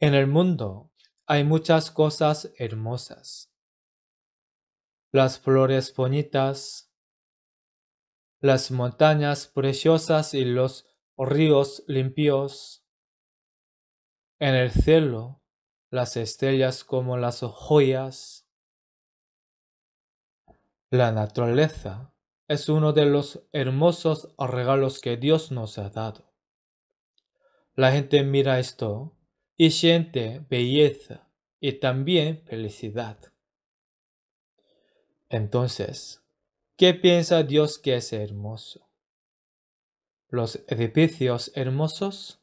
En el mundo hay muchas cosas hermosas. Las flores bonitas, las montañas preciosas y los ríos limpios. En el cielo, las estrellas como las joyas. La naturaleza es uno de los hermosos regalos que Dios nos ha dado. La gente mira esto y siente belleza y también felicidad. Entonces, ¿qué piensa Dios que es hermoso? ¿Los edificios hermosos?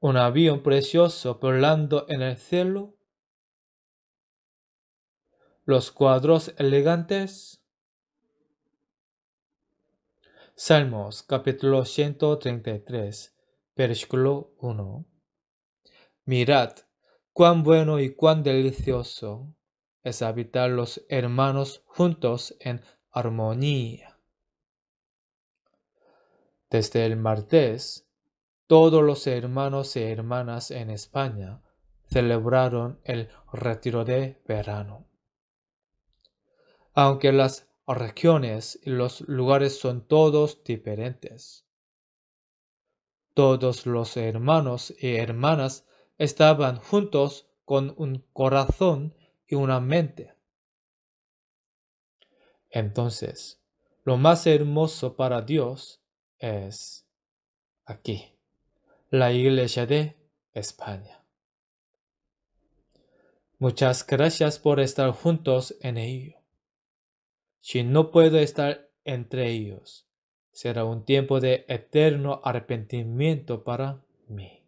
¿Un avión precioso volando en el cielo? ¿Los cuadros elegantes? Salmos capítulo 133 versículo 1. Mirad cuán bueno y cuán delicioso es habitar los hermanos juntos en armonía. Desde el martes, todos los hermanos y hermanas en España celebraron el retiro de verano. Aunque las regiones y los lugares son todos diferentes, todos los hermanos y hermanas estaban juntos con un corazón y una mente. Entonces, lo más hermoso para Dios es aquí, la iglesia de España. Muchas gracias por estar juntos en ello. Si no puedo estar entre ellos, será un tiempo de eterno arrepentimiento para mí.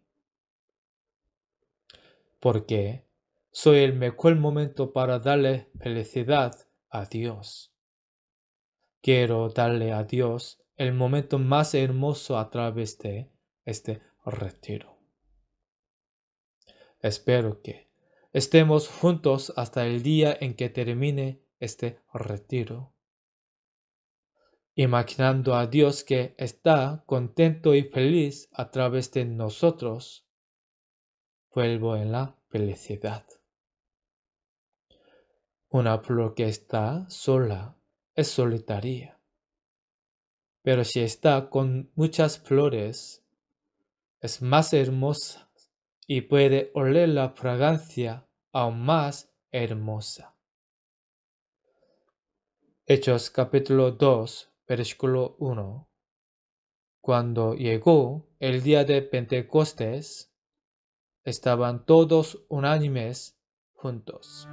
Porque soy el mejor momento para darle felicidad a Dios. Quiero darle a Dios el momento más hermoso a través de este retiro. Espero que estemos juntos hasta el día en que termine este retiro imaginando a Dios que está contento y feliz a través de nosotros, vuelvo en la felicidad. Una flor que está sola es solitaria, pero si está con muchas flores, es más hermosa y puede oler la fragancia aún más hermosa. Hechos capítulo 2 versículo 1. Cuando llegó el día de Pentecostés, estaban todos unánimes juntos.